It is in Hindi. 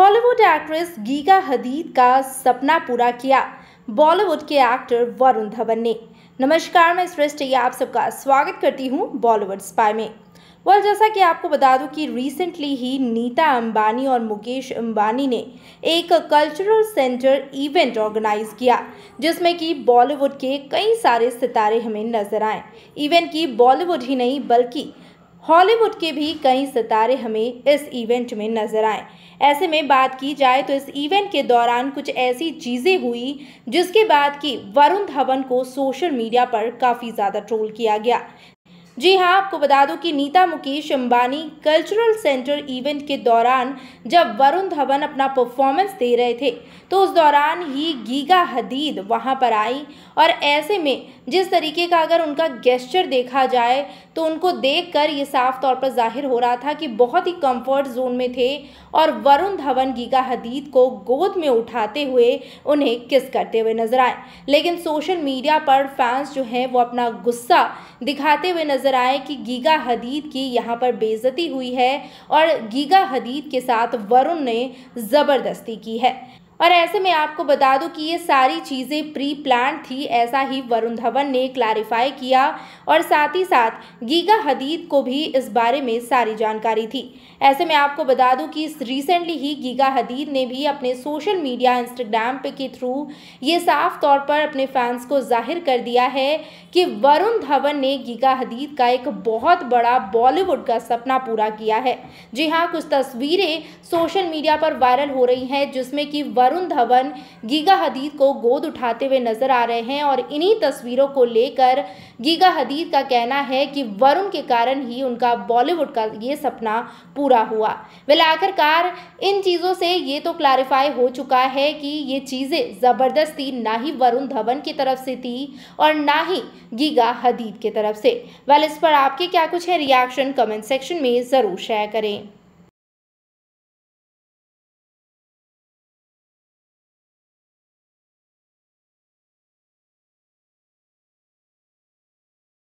हॉलीवुड एक्ट्रेस गीगा हदीद का सपना पूरा किया बॉलीवुड के एक्टर वरुण धवन ने नमस्कार मैं सृष्टि आप सबका स्वागत करती हूँ बॉलीवुड स्पाई में वेल जैसा कि आपको बता दूं कि रिसेंटली ही नीता अंबानी और मुकेश अंबानी ने एक कल्चरल सेंटर इवेंट ऑर्गेनाइज किया जिसमें कि बॉलीवुड के कई सारे सितारे हमें नजर आए इवेंट की बॉलीवुड ही नहीं बल्कि हॉलीवुड के भी कई सितारे हमें इस इवेंट में नजर आए ऐसे में बात की जाए तो इस इवेंट के दौरान कुछ ऐसी चीज़ें हुई जिसके बाद कि वरुण धवन को सोशल मीडिया पर काफ़ी ज़्यादा ट्रोल किया गया जी हाँ आपको बता दूं कि Nita Mukesh Ambani cultural centre event के दौरान जब वरुण धवन अपना परफॉर्मेंस दे रहे थे तो उस दौरान ही गीगा हदीद वहां पर आई और ऐसे में जिस तरीके का अगर उनका गेस्चर देखा जाए तो उनको देखकर ये साफ तौर पर जाहिर हो रहा था कि बहुत ही कंफर्ट जोन में थे और वरुण धवन गीगा हदीद को गोद में उठाते हुए उन्हें किस करते हुए नजर आए लेकिन सोशल मीडिया पर फैंस जो हैं वो अपना गुस्सा दिखाते हुए नजर आए कि गीगा हदीद की यहाँ पर बेजती हुई है और गीगा हदीद के साथ वरुण ने ज़बरदस्ती की है और ऐसे में आपको बता दूं कि ये सारी चीज़ें प्री प्लान थी ऐसा ही वरुण धवन ने क्लैरिफाई किया और साथ ही साथ गीगा हदीद को भी इस बारे में सारी जानकारी थी ऐसे में आपको बता दूं कि रिसेंटली ही गीगा हदीद ने भी अपने सोशल मीडिया इंस्टाग्राम पे के थ्रू ये साफ तौर पर अपने फैंस को जाहिर कर दिया है कि वरुण धवन ने गीगा हदीद का एक बहुत बड़ा बॉलीवुड का सपना पूरा किया है जी हाँ कुछ तस्वीरें सोशल मीडिया पर वायरल हो रही हैं जिसमें कि वरुण धवन गीगा हदीद को गोद उठाते हुए नजर आ रहे हैं और इन्हीं तस्वीरों को लेकर गीगा हदीद का कहना है कि वरुण के कारण ही उनका बॉलीवुड का ये सपना पूरा हुआ वेल आखिरकार इन चीज़ों से ये तो क्लैरिफाई हो चुका है कि ये चीज़ें ज़बरदस्ती ना ही वरुण धवन की तरफ से थी और ना ही गीगा हदीद की तरफ से वेल इस पर आपके क्या कुछ है रिएक्शन कमेंट सेक्शन में ज़रूर शेयर करें